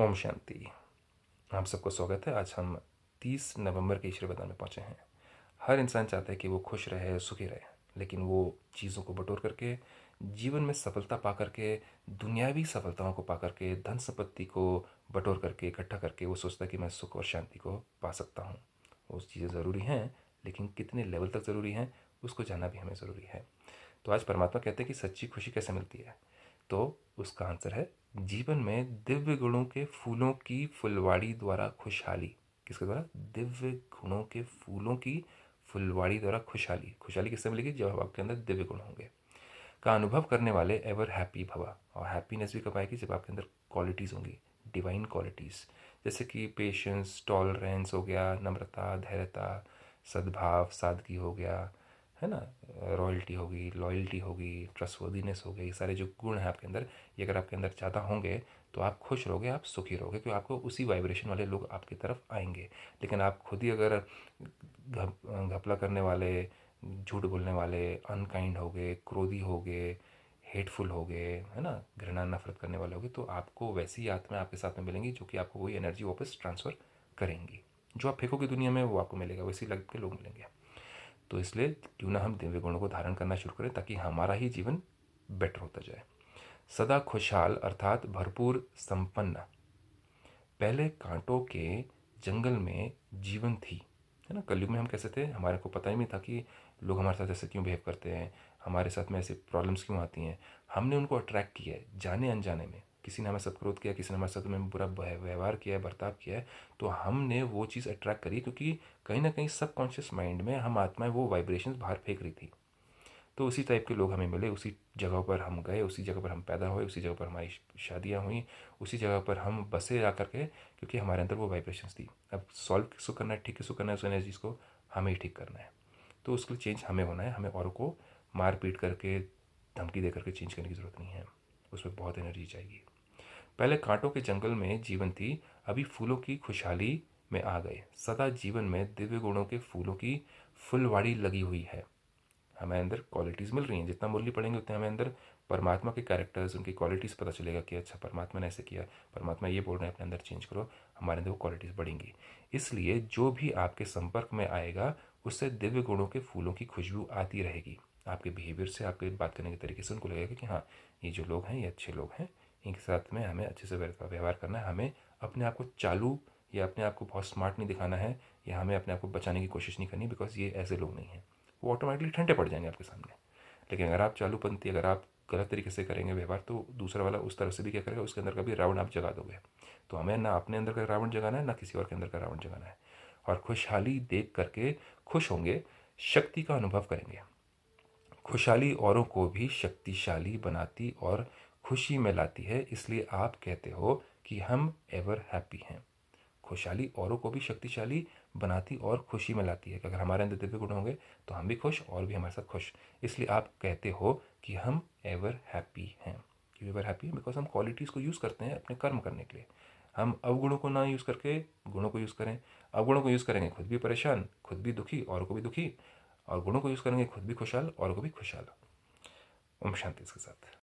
ओम शांति आप सबको स्वागत है आज हम 30 नवंबर के ईश्वर मैदान में पहुँचे हैं हर इंसान चाहता है कि वो खुश रहे सुखी रहे लेकिन वो चीज़ों को बटोर करके जीवन में सफलता पा करके दुनियावी सफलताओं को पा करके धन संपत्ति को बटोर करके इकट्ठा करके वो सोचता है कि मैं सुख और शांति को पा सकता हूँ वो चीज़ें ज़रूरी हैं लेकिन कितने लेवल तक ज़रूरी हैं उसको जाना भी हमें ज़रूरी है तो आज परमात्मा कहते हैं कि सच्ची खुशी कैसे मिलती है तो उसका आंसर है जीवन में दिव्य गुणों के फूलों की फुलवाड़ी द्वारा खुशहाली किसके द्वारा दिव्य गुणों के फूलों की फुलवाड़ी द्वारा खुशहाली खुशहाली किससे मिलेगी जब आपके अंदर दिव्य गुण होंगे का अनुभव करने वाले एवर हैप्पी भवा और हैप्पीनेस भी कब आएगी जब आपके अंदर क्वालिटीज़ होंगी डिवाइन क्वालिटीज़ जैसे कि पेशेंस टॉलरेंस हो गया नम्रता धैर्यता सद्भाव सादगी हो गया है ना रॉयल्टी होगी लॉयल्टी होगी ट्रस्टवर्दीनेस हो गई सारे जो गुण हैं आपके अंदर ये अगर आपके अंदर ज़्यादा होंगे तो आप खुश रहोगे आप सुखी रहोगे क्योंकि आपको उसी वाइब्रेशन वाले लोग आपकी तरफ आएंगे लेकिन आप खुद ही अगर घपला करने वाले झूठ बोलने वाले अनकाइंड हो गए क्रोधी हो गए हेटफुल हो गए है ना घृणा नफरत करने वाले हो गए तो आपको वैसी ही आत्माएं आपके साथ में मिलेंगी जो कि आपको वही एनर्जी वापस ट्रांसफ़र करेंगी जो आप फेंकोगे दुनिया में वो आपको मिलेगा वैसे लग के लोग मिलेंगे तो इसलिए क्यों ना हम दिव्य गुणों को धारण करना शुरू करें ताकि हमारा ही जीवन बेटर होता जाए सदा खुशहाल अर्थात भरपूर संपन्न पहले कांटों के जंगल में जीवन थी है ना कलयुग में हम कैसे थे हमारे को पता ही नहीं था कि लोग हमारे साथ ऐसे क्यों बिहेव करते हैं हमारे साथ में ऐसे प्रॉब्लम्स क्यों आती हैं हमने उनको अट्रैक्ट किया है जाने अनजाने में किसी ने हमारे साथ क्रोध किया किसी ने हमारे साथ में बुरा व्यवहार किया है बर्ताव किया है तो हमने वो चीज़ अट्रैक्ट करी क्योंकि कहीं ना कहीं सबकॉन्शियस माइंड में हम आत्माएं वो वाइब्रेशन बाहर फेंक रही थी तो उसी टाइप के लोग हमें मिले उसी जगह पर हम गए उसी जगह पर हम पैदा हुए उसी जगह पर हमारी शादियाँ हुई उसी जगह पर हम बसे जा करके क्योंकि हमारे अंदर वो वाइब्रेशन थी अब सॉल्व किसको करना है ठीक किसको करना है उस एनर्जीज़ को हमें ही ठीक करना है तो उसके लिए चेंज हमें होना है हमें और को मार पीट करके धमकी दे करके चेंज करने की ज़रूरत नहीं है उसमें बहुत एनर्जी चाहिए पहले कांटों के जंगल में जीवन थी अभी फूलों की खुशहाली में आ गए सदा जीवन में दिव्य गुणों के फूलों की फुलवाड़ी लगी हुई है हमें अंदर क्वालिटीज़ मिल रही हैं जितना मुरली पढ़ेंगे उतने हमें अंदर परमात्मा के कैरेक्टर्स उनकी क्वालिटीज़ पता चलेगा कि अच्छा परमात्मा ने ऐसे किया परमात्मा ये बोल रहे हैं अपने अंदर चेंज करो हमारे अंदर वो क्वालिटीज़ बढ़ेंगी इसलिए जो भी आपके संपर्क में आएगा उससे दिव्य गुणों के फूलों की खुशबू आती रहेगी आपके बिहेवियर से आपके बात करने के तरीके से उनको लगेगा कि हाँ ये जो लोग हैं ये अच्छे लोग हैं इनके साथ में हमें अच्छे से व्यवहार करना है हमें अपने आप को चालू या अपने आप को बहुत स्मार्ट नहीं दिखाना है या हमें अपने आप को बचाने की कोशिश नहीं करनी बिकॉज ये ऐसे लोग नहीं हैं वो ऑटोमेटिकली ठंडे पड़ जाएंगे आपके सामने लेकिन अगर आप चालूपंथी अगर आप गलत तरीके से करेंगे व्यवहार तो दूसरा वाला उस तरह से भी क्या करेगा उसके अंदर का भी रावण आप जगा दोगे तो हमें ना अपने अंदर का रावण जगाना है ना किसी और के अंदर का रावण जगाना है और खुशहाली देख करके खुश होंगे शक्ति का अनुभव करेंगे खुशहाली औरों को भी शक्तिशाली बनाती और खुशी में लाती है इसलिए आप कहते हो कि हम एवर हैप्पी हैं खुशहाली औरों को भी शक्तिशाली बनाती और खुशी में लाती है कि अगर हमारे अंदर दिव्य गुण होंगे तो हम भी खुश और भी हमारे साथ खुश इसलिए आप कहते हो कि हम एवर हैप्पी हैं क्यों एवर हैप्पी बिकॉज हम क्वालिटीज़ को यूज़ करते हैं अपने कर्म करने के लिए हम अवगुणों को ना यूज़ करके गुणों को यूज़ करें अवगुणों को यूज़ करेंगे खुद भी परेशान खुद भी दुखी और को भी दुखी और गुणों को यूज़ करेंगे खुद भी खुशहाल और को भी खुशहाल ओम शांति इसके साथ